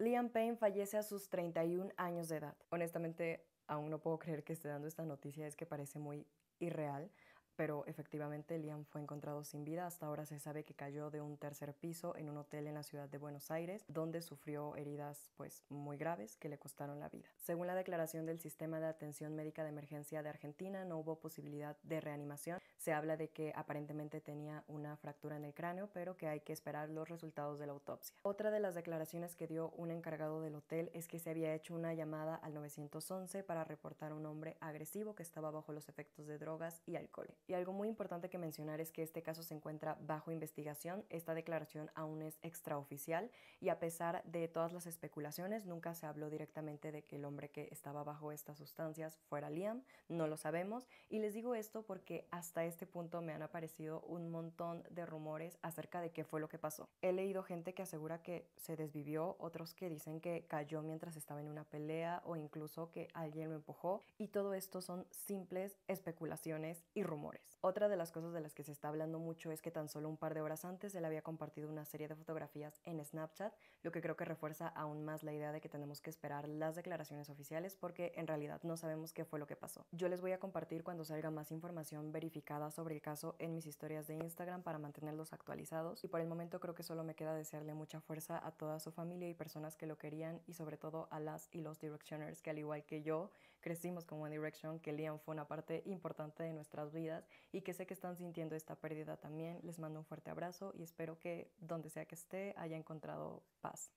Liam Payne fallece a sus 31 años de edad. Honestamente, aún no puedo creer que esté dando esta noticia, es que parece muy irreal, pero efectivamente Liam fue encontrado sin vida. Hasta ahora se sabe que cayó de un tercer piso en un hotel en la ciudad de Buenos Aires, donde sufrió heridas pues muy graves que le costaron la vida. Según la declaración del Sistema de Atención Médica de Emergencia de Argentina, no hubo posibilidad de reanimación. Se habla de que aparentemente tenía una fractura en el cráneo, pero que hay que esperar los resultados de la autopsia. Otra de las declaraciones que dio un encargado del hotel es que se había hecho una llamada al 911 para reportar a un hombre agresivo que estaba bajo los efectos de drogas y alcohol. Y algo muy importante que mencionar es que este caso se encuentra bajo investigación. Esta declaración aún es extraoficial y a pesar de todas las especulaciones, nunca se habló directamente de que el hombre que estaba bajo estas sustancias fuera Liam. No lo sabemos. Y les digo esto porque hasta este punto me han aparecido un montón de rumores acerca de qué fue lo que pasó. He leído gente que asegura que se desvivió, otros que dicen que cayó mientras estaba en una pelea o incluso que alguien lo empujó. Y todo esto son simples especulaciones y rumores. Otra de las cosas de las que se está hablando mucho es que tan solo un par de horas antes él había compartido una serie de fotografías en Snapchat, lo que creo que refuerza aún más la idea de que tenemos que esperar las declaraciones oficiales porque en realidad no sabemos qué fue lo que pasó. Yo les voy a compartir cuando salga más información verificada sobre el caso en mis historias de Instagram para mantenerlos actualizados y por el momento creo que solo me queda desearle mucha fuerza a toda su familia y personas que lo querían y sobre todo a las y los Directioners que al igual que yo crecimos como One Direction, que Liam fue una parte importante de nuestras vidas y que sé que están sintiendo esta pérdida también. Les mando un fuerte abrazo y espero que donde sea que esté haya encontrado paz.